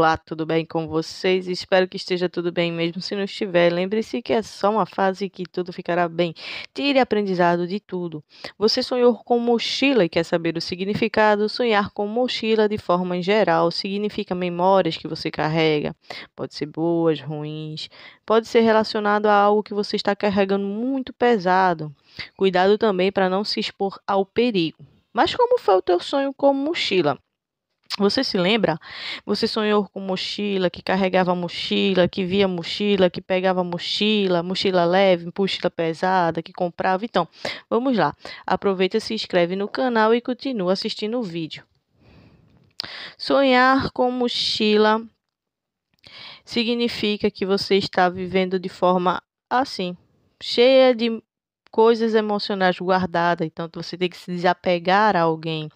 Olá, tudo bem com vocês? Espero que esteja tudo bem, mesmo se não estiver. Lembre-se que é só uma fase e que tudo ficará bem. Tire aprendizado de tudo. Você sonhou com mochila e quer saber o significado? Sonhar com mochila, de forma geral, significa memórias que você carrega. Pode ser boas, ruins. Pode ser relacionado a algo que você está carregando muito pesado. Cuidado também para não se expor ao perigo. Mas como foi o teu sonho com mochila? Você se lembra? Você sonhou com mochila, que carregava mochila, que via mochila, que pegava mochila, mochila leve, mochila pesada, que comprava. Então, vamos lá. Aproveita, se inscreve no canal e continua assistindo o vídeo. Sonhar com mochila significa que você está vivendo de forma assim, cheia de coisas emocionais guardadas, então você tem que se desapegar a alguém.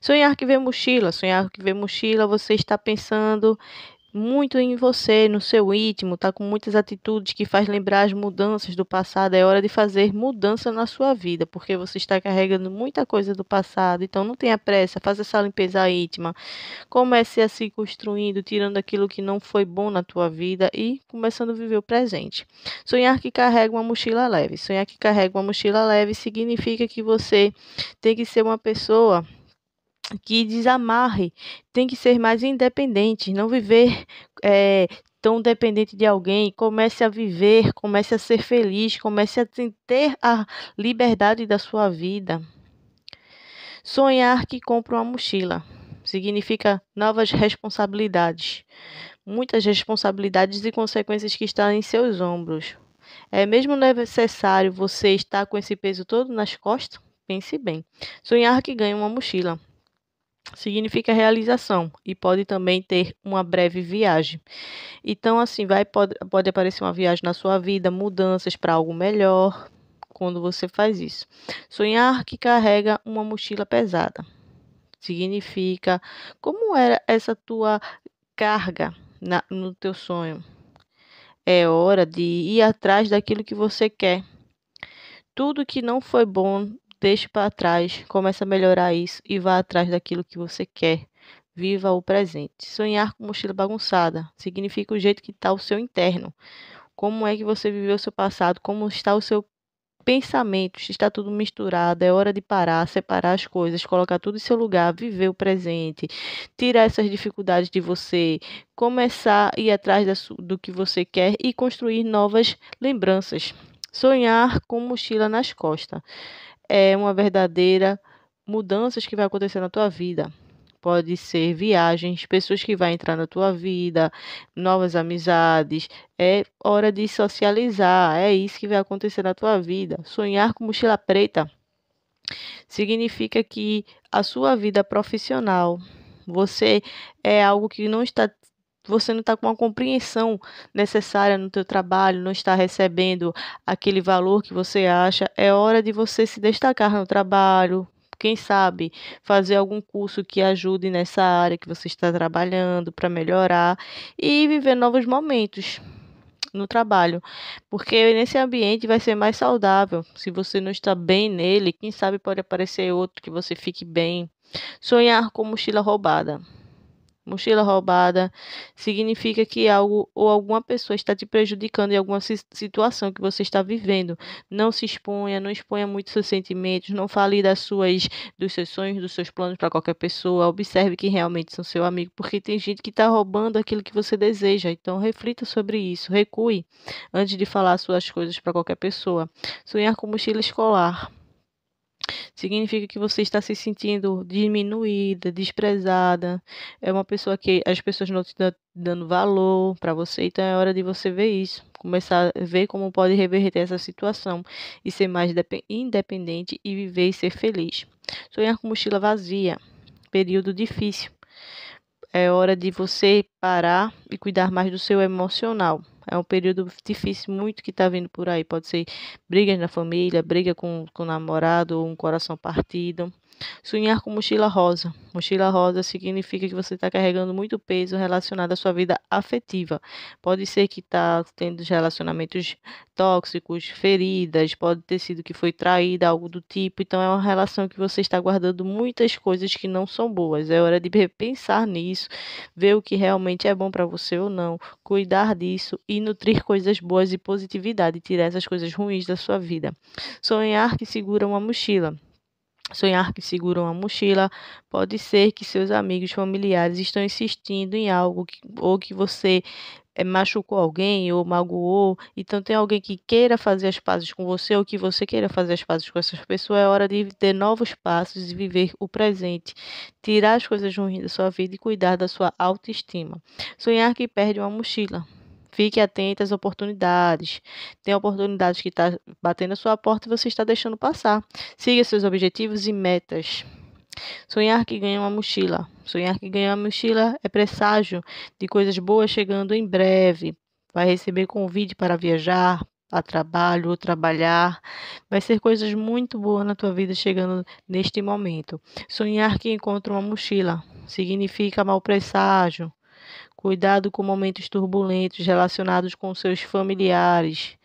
Sonhar que vê mochila, sonhar que vê mochila, você está pensando muito em você, no seu íntimo, tá com muitas atitudes que faz lembrar as mudanças do passado. É hora de fazer mudança na sua vida, porque você está carregando muita coisa do passado. Então não tenha pressa, faça essa limpeza íntima. Comece a se construindo, tirando aquilo que não foi bom na tua vida e começando a viver o presente. Sonhar que carrega uma mochila leve. Sonhar que carrega uma mochila leve significa que você tem que ser uma pessoa que desamarre, tem que ser mais independente, não viver é, tão dependente de alguém, comece a viver, comece a ser feliz, comece a ter a liberdade da sua vida. Sonhar que compra uma mochila significa novas responsabilidades, muitas responsabilidades e consequências que estão em seus ombros. É mesmo necessário você estar com esse peso todo nas costas? Pense bem. Sonhar que ganha uma mochila significa realização e pode também ter uma breve viagem. Então, assim, vai pode, pode aparecer uma viagem na sua vida, mudanças para algo melhor quando você faz isso. Sonhar que carrega uma mochila pesada significa como era essa tua carga na, no teu sonho. É hora de ir atrás daquilo que você quer. Tudo que não foi bom Deixe para trás, comece a melhorar isso e vá atrás daquilo que você quer. Viva o presente. Sonhar com mochila bagunçada significa o jeito que está o seu interno. Como é que você viveu o seu passado? Como está o seu pensamento? Está tudo misturado. É hora de parar, separar as coisas, colocar tudo em seu lugar, viver o presente, tirar essas dificuldades de você, começar a ir atrás do que você quer e construir novas lembranças. Sonhar com mochila nas costas é uma verdadeira mudanças que vai acontecer na tua vida. Pode ser viagens, pessoas que vão entrar na tua vida, novas amizades. É hora de socializar. É isso que vai acontecer na tua vida. Sonhar com mochila preta significa que a sua vida profissional, você é algo que não está você não está com uma compreensão necessária no teu trabalho, não está recebendo aquele valor que você acha, é hora de você se destacar no trabalho. Quem sabe fazer algum curso que ajude nessa área que você está trabalhando para melhorar e viver novos momentos no trabalho, porque nesse ambiente vai ser mais saudável. Se você não está bem nele, quem sabe pode aparecer outro que você fique bem. Sonhar com mochila roubada mochila roubada, significa que algo ou alguma pessoa está te prejudicando em alguma situação que você está vivendo. Não se exponha, não exponha muito seus sentimentos, não fale das suas, dos seus sonhos, dos seus planos para qualquer pessoa. Observe que realmente são seu amigo, porque tem gente que está roubando aquilo que você deseja. Então reflita sobre isso, recue antes de falar suas coisas para qualquer pessoa. Sonhar com mochila escolar Significa que você está se sentindo diminuída, desprezada. É uma pessoa que as pessoas não te dando valor para você, então é hora de você ver isso, começar a ver como pode reverter essa situação e ser mais independente e viver e ser feliz. Sonhar com mochila vazia, período difícil. É hora de você parar e cuidar mais do seu emocional é um período difícil, muito que está vindo por aí. Pode ser brigas na família, briga com, com o namorado, um coração partido. Sonhar com mochila rosa. Mochila rosa significa que você está carregando muito peso relacionado à sua vida afetiva. Pode ser que está tendo relacionamentos tóxicos, feridas, pode ter sido que foi traída, algo do tipo. Então é uma relação que você está guardando muitas coisas que não são boas. É hora de repensar nisso, ver o que realmente é bom para você ou não, cuidar disso e nutrir coisas boas e positividade, tirar essas coisas ruins da sua vida. Sonhar que segura uma mochila sonhar que segura uma mochila, pode ser que seus amigos familiares estão insistindo em algo que, ou que você é, machucou alguém ou magoou, então tem alguém que queira fazer as pazes com você ou que você queira fazer as pazes com essas pessoas, é hora de ter novos passos e viver o presente, tirar as coisas ruins da sua vida e cuidar da sua autoestima. Sonhar que perde uma mochila. Fique atento às oportunidades. Tem oportunidades que está batendo a sua porta e você está deixando passar. Siga seus objetivos e metas. Sonhar que ganha uma mochila. Sonhar que ganha uma mochila é presságio de coisas boas chegando em breve. Vai receber convite para viajar, a trabalho ou trabalhar. Vai ser coisas muito boas na tua vida chegando neste momento. Sonhar que encontra uma mochila significa mau presságio. Cuidado com momentos turbulentos relacionados com seus familiares.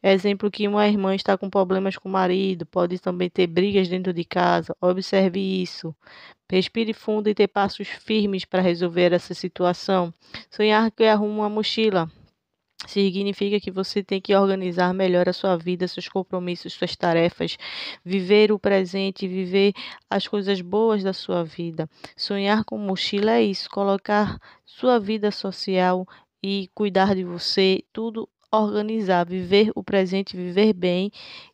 Exemplo que uma irmã está com problemas com o marido, pode também ter brigas dentro de casa. Observe isso. Respire fundo e ter passos firmes para resolver essa situação. Sonhar que arruma uma mochila Significa que você tem que organizar melhor a sua vida, seus compromissos, suas tarefas, viver o presente, viver as coisas boas da sua vida. Sonhar com mochila é isso, colocar sua vida social e cuidar de você, tudo organizar, viver o presente, viver bem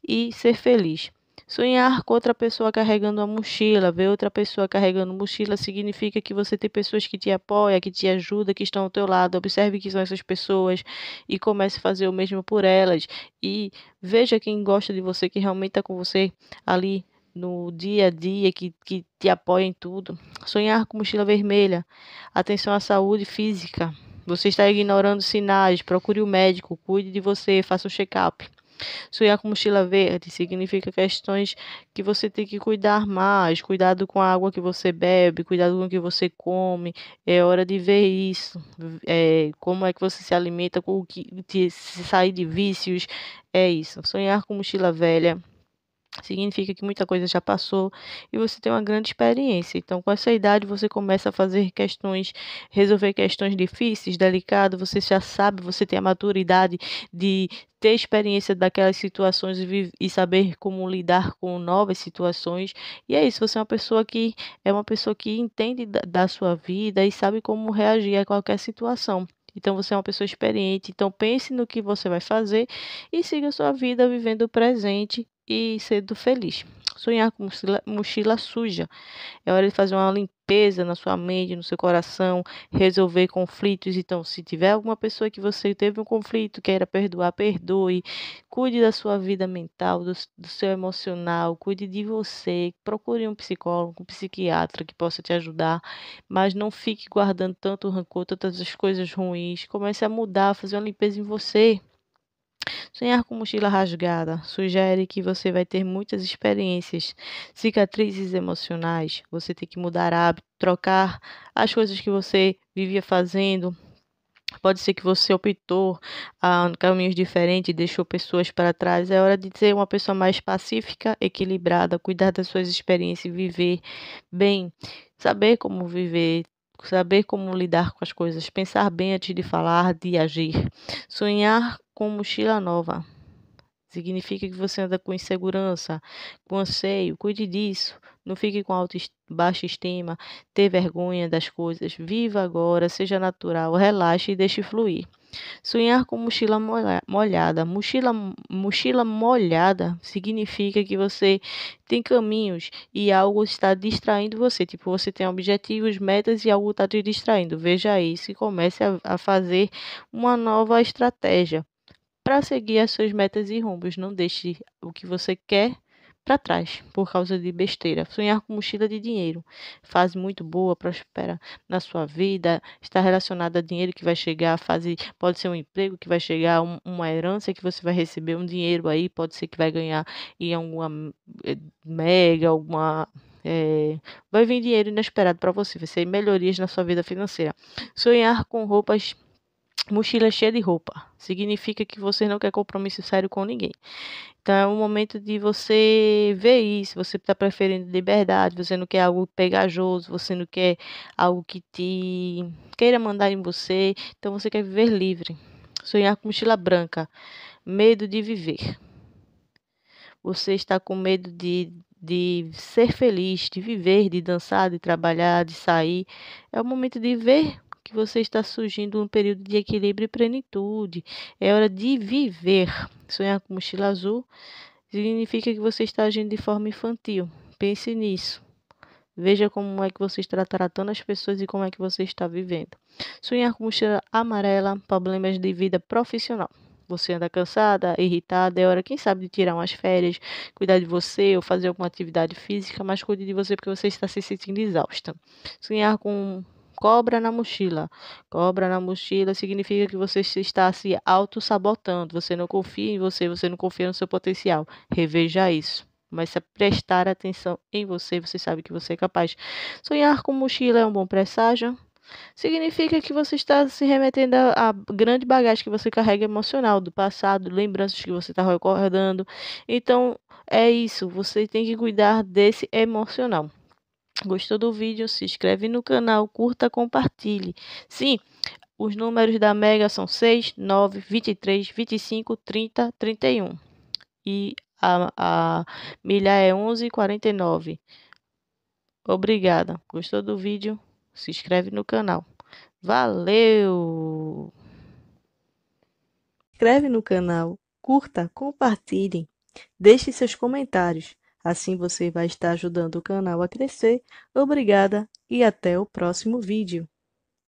e ser feliz. Sonhar com outra pessoa carregando uma mochila, ver outra pessoa carregando mochila significa que você tem pessoas que te apoiam, que te ajudam, que estão ao teu lado. Observe que são essas pessoas e comece a fazer o mesmo por elas e veja quem gosta de você, que realmente está com você ali no dia a dia, que, que te apoia em tudo. Sonhar com mochila vermelha, atenção à saúde física. Você está ignorando sinais, procure o um médico, cuide de você, faça um check-up. Sonhar com mochila verde significa questões que você tem que cuidar mais, cuidado com a água que você bebe, cuidado com o que você come. É hora de ver isso, é, como é que você se alimenta, com o que se sair de vícios, é isso. Sonhar com mochila velha significa que muita coisa já passou e você tem uma grande experiência. Então, com essa idade, você começa a fazer questões, resolver questões difíceis, delicadas, você já sabe, você tem a maturidade de ter experiência daquelas situações e, saber como lidar com novas situações. E é isso, você é uma pessoa que é uma pessoa que entende da, da sua vida e sabe como reagir a qualquer situação. Então você é uma pessoa experiente, então pense no que você vai fazer e siga a sua vida vivendo o presente e sendo feliz. Sonhar com mochila, mochila suja. É hora de fazer uma limpeza na sua mente, no seu coração, resolver conflitos. Então, se tiver alguma pessoa que você teve um conflito, queira perdoar, perdoe. Cuide da sua vida mental, do, do seu emocional, cuide de você. Procure um psicólogo, um psiquiatra que possa te ajudar. Mas não fique guardando tanto rancor, tantas coisas ruins. Comece a mudar, fazer uma limpeza em você. Sonhar com mochila rasgada sugere que você vai ter muitas experiências, cicatrizes emocionais, você tem que mudar hábito, trocar as coisas que você vivia fazendo. Pode ser que você optou a ah, caminhos diferentes, deixou pessoas para trás. É hora de ser uma pessoa mais pacífica, equilibrada, cuidar das suas experiências e viver bem. Saber como viver, saber como lidar com as coisas, pensar bem antes de falar, de agir. Sonhar com mochila nova significa que você anda com insegurança, com anseio. Cuide disso. Não fique com alta, baixa estima, ter vergonha das coisas. Viva agora, seja natural, relaxe e deixe fluir. Sonhar com mochila molhada. Mochila, mochila molhada significa que você tem caminhos e algo está distraindo você. Tipo, você tem objetivos, metas e algo está te distraindo. Veja isso e comece a, a fazer uma nova estratégia para seguir as suas metas e rumos. Não deixe o que você quer para trás por causa de besteira. Sonhar com mochila de dinheiro. Fase muito boa, prospera na sua vida, está relacionada a dinheiro que vai chegar, fase pode ser um emprego que vai chegar, um, uma herança que você vai receber, um dinheiro aí, pode ser que vai ganhar em alguma eh, mega, alguma é, vai vir dinheiro inesperado para você, vai ser melhorias na sua vida financeira. Sonhar com roupas mochila cheia de roupa. Significa que você não quer compromisso sério com ninguém. Então é o momento de você ver isso. Você está preferindo liberdade, você não quer algo pegajoso, você não quer algo que te queira mandar em você. Então você quer viver livre. Sonhar com mochila branca. Medo de viver. Você está com medo de, de ser feliz, de viver, de dançar, de trabalhar, de sair. É o momento de ver que você está surgindo um período de equilíbrio e plenitude. É hora de viver. Sonhar com mochila azul significa que você está agindo de forma infantil. Pense nisso. Veja como é que você está tratando as pessoas e como é que você está vivendo. Sonhar com mochila amarela, problemas de vida profissional. Você anda cansada, irritada, é hora, quem sabe, de tirar umas férias, cuidar de você ou fazer alguma atividade física, mas cuide de você porque você está se sentindo exausta. Sonhar com Cobra na mochila. Cobra na mochila significa que você está se auto-sabotando. Você não confia em você, você não confia no seu potencial. Reveja isso. Comece a prestar atenção em você, você sabe que você é capaz. Sonhar com mochila é um bom presságio. Significa que você está se remetendo a grande bagagem que você carrega emocional do passado, lembranças que você está recordando. Então, é isso. Você tem que cuidar desse emocional. Gostou do vídeo? Se inscreve no canal, curta, compartilhe. Sim, os números da Mega são 6, 9, 23, 25, 30, 31. E a, a milha é 49. Obrigada. Gostou do vídeo? Se inscreve no canal. Valeu! Inscreve no canal, curta, compartilhe, deixe seus comentários. Assim você vai estar ajudando o canal a crescer. Obrigada e até o próximo vídeo.